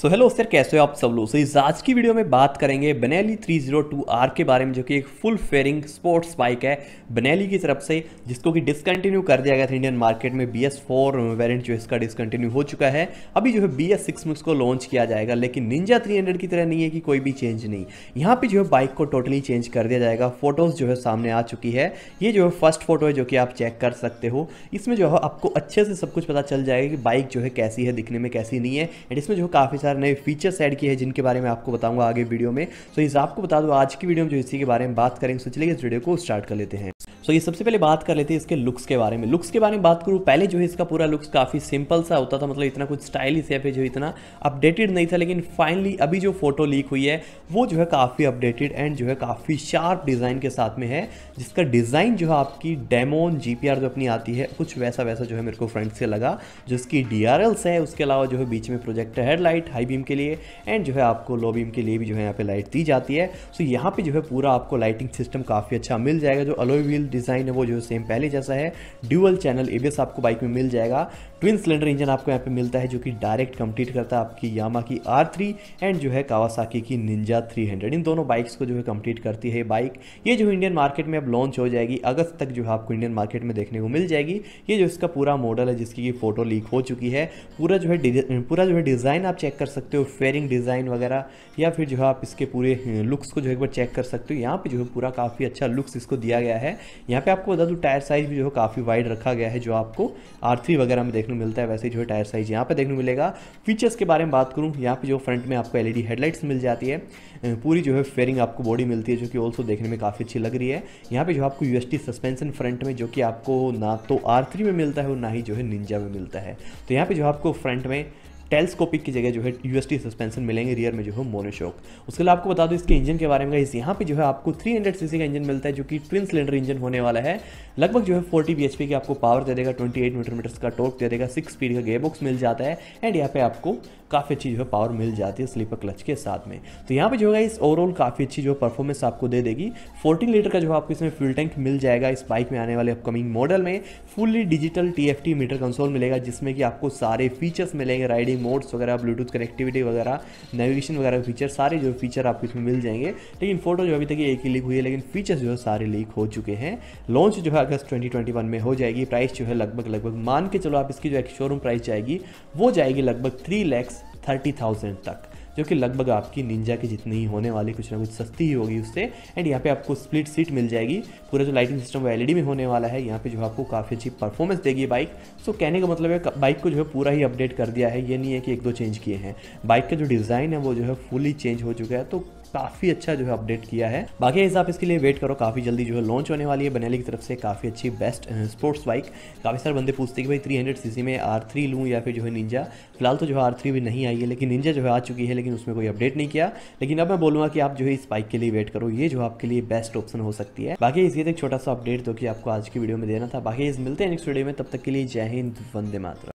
so hello sir कैसे हो आप सब लोग सो आज की वीडियो में बात करेंगे बनेली 302R के बारे में जो कि एक फुल फेयरिंग स्पोर्ट्स बाइक है बनेली की तरफ से जिसको कि डिसकंटिन्यू कर दिया गया था इंडियन मार्केट में बी एस फोर वेरियंट जो इसका डिसकंटिन्यू हो चुका है अभी जो है बी एस सिक्स में उसको लॉन्च किया जाएगा लेकिन निंजा थ्री हंड्रेड की तरह नहीं है कि कोई भी चेंज नहीं यहाँ पर जो है बाइक को टोटली चेंज कर दिया जाएगा फोटोज़ जो है सामने आ चुकी है ये जो है फर्स्ट फोटो है जो कि आप चेक कर सकते हो इसमें जो है आपको अच्छे से सब कुछ पता चल जाएगा कि बाइक जो है कैसी है दिखने में कैसी नहीं है एंड इसमें जो है काफ़ी सारे नए फीचर्स ऐड किए हैं जिनके बारे में आपको बताऊंगा आगे वीडियो में तो so, इस आपको बता दो आज की वीडियो में जो इसी के बारे में बात करेंगे सो चलिए इस वीडियो को स्टार्ट कर लेते हैं सो ये सबसे पहले बात कर लेते हैं इसके लुक्स के बारे में लुक्स के बारे में बात करूँ पहले जो है इसका पूरा लुक्स काफ़ी सिंपल सा होता था मतलब इतना कुछ स्टाइलिश या फिर जो इतना अपडेटेड नहीं था लेकिन फाइनली अभी जो फोटो लीक हुई है वो जो है काफ़ी अपडेटेड एंड जो है काफ़ी शार्प डिज़ाइन के साथ में है जिसका डिज़ाइन जो है आपकी डेमोन जी जो अपनी आती है कुछ वैसा वैसा जो है मेरे को फ्रंट से लगा जिसकी डी है उसके अलावा जो है बीच में प्रोजेक्ट हेडलाइट हाई बीम के लिए एंड जो है आपको लो बीम के लिए भी जो है यहाँ पे लाइट दी जाती है सो यहाँ पे जो है पूरा आपको लाइटिंग सिस्टम काफ़ी अच्छा मिल जाएगा जो अलोई व्हील डिज़ाइन है वो जो सेम पहले जैसा है ड्यूअल चैनल ए आपको बाइक में मिल जाएगा ट्विन सिलेंडर इंजन आपको यहाँ पे मिलता है जो कि डायरेक्ट कंप्लीट करता है आपकी यामा की आर थ्री एंड जो है कावासाकी की निंजा थ्री हंड्रेड इन दोनों बाइक्स को जो है कंप्लीट करती है बाइक ये जो इंडियन मार्केट में अब लॉन्च हो जाएगी अगस्त तक जो है आपको इंडियन मार्केट में देखने को मिल जाएगी ये जो इसका पूरा मॉडल है जिसकी की फोटो लीक हो चुकी है पूरा जो है पूरा जो है डिज़ाइन आप चेक कर सकते हो फेयरिंग डिज़ाइन वगैरह या फिर जो है आप इसके पूरे लुक्स को जो है एक बार चेक कर सकते हो यहाँ पे जो है पूरा काफ़ी अच्छा लुक्स इसको दिया गया है यहाँ पे आपको बता दूँ टायर साइज़ भी जो है काफ़ी वाइड रखा गया है जो आपको आर वगैरह में देखने मिलता है वैसे जो है टायर साइज़ यहाँ पर देखने मिलेगा फीचर्स के बारे में बात करूँ यहाँ पर जो फ्रंट में आपको एल हेडलाइट्स मिल जाती है पूरी जो है फेयरिंग आपको बॉडी मिलती है जो कि ऑल्सो देखने में काफ़ी अच्छी लग रही है यहाँ पर जो आपको यू सस्पेंसन फ्रंट में जो कि आपको ना तो आर में मिलता है और ना ही जो है निंजा में मिलता है तो यहाँ पर जो आपको फ्रंट में टेलीस्कोपिक की जगह जो है यूएसटी सस्पेंशन मिलेंगे रियर में जो है मोनोशोक उसके अलावा आपको बता दो इसके इंजन के बारे में इस यहाँ पे जो है आपको 300 सीसी का इंजन मिलता है जो कि ट्विन सिलेंडर इंजन होने वाला है लगभग जो है 40 bhp की आपको पावर दे देगा 28 मीटर मीटर्स का टोक दे देगा सिक्स स्पीड का गेयरबॉक्स मिल जाता है एंड यहाँ पे आपको काफ़ी अच्छी जो है पावर मिल जाती है स्लीपर क्लच के साथ में तो यहाँ पे जो है इस ओवरऑल काफ़ी अच्छी जो परफॉर्मेंस आपको दे देगी 14 लीटर का जो आपको इसमें फ्यूल टैंक मिल जाएगा इस बाइक में आने वाले अपकमिंग मॉडल में fully digital T meter console मिलेगा जिसमें कि आपको सारे फीचर्स मिलेंगे राइडिंग मोड्स वगैरह ब्लूटूथ कनेक्टिविटी वगैरह नेविगेशन वगैरह फीचर सारे जो फीचर आपको इसमें मिल जाएंगे लेकिन फोटो जो अभी तक एक ही लीक हुई है लेकिन फीचर्स जो है सारे लीक हो चुके हैं लॉन्च जो है अगस्त ट्वेंटी में हो जाएगी प्राइस जो है लगभग लगभग मान के चलो आप इसकी जो एक शोरूम प्राइस जाएगी वो जाएगी लगभग थ्री लैक्स थर्टी थाउजेंड तक जो कि लगभग आपकी निंजा की जितनी ही होने वाली कुछ ना कुछ सस्ती ही होगी उससे एंड यहाँ पे आपको स्प्लिट सीट मिल जाएगी पूरा जो लाइटिंग सिस्टम वो एलईडी में होने वाला है यहाँ पे जो आपको काफ़ी अच्छी परफॉर्मेंस देगी बाइक सो कहने का मतलब है बाइक को जो है पूरा ही अपडेट कर दिया है ये नहीं है कि एक दो चेंज किए हैं बाइक का जो डिज़ाइन है वो जो है फुली चेंज हो चुका है तो काफ़ी अच्छा जो है अपडेट किया है बाकी आप इसके लिए वेट करो काफ़ी जल्दी जो है लॉन्च होने वाली है बनेली की तरफ से काफ़ी अच्छी बेस्ट स्पोर्ट्स बाइक काफ़ी सारे बंदे पूछते कि भाई थ्री हंड्रेड सी में आर थ्री लूँ या फिर जो है निंजा फिलहाल तो जो है आर थ्री भी नहीं आई है लेकिन निंजा जो है आ चुकी है लेकिन उसमें कोई अपडेट नहीं किया लेकिन अब मैं बोलूंगा कि आप जो है इस बाइक के लिए वेट करो ये जो आपके लिए बेस्ट ऑप्शन हो सकती है बाकी इसी एक छोटा सा अपडेट जो कि आपको आज की वीडियो में देना था बाकी इस मिलते हैं नेक्स्ट वीडियो में तब तक के लिए जय हिंद वंदे मातरम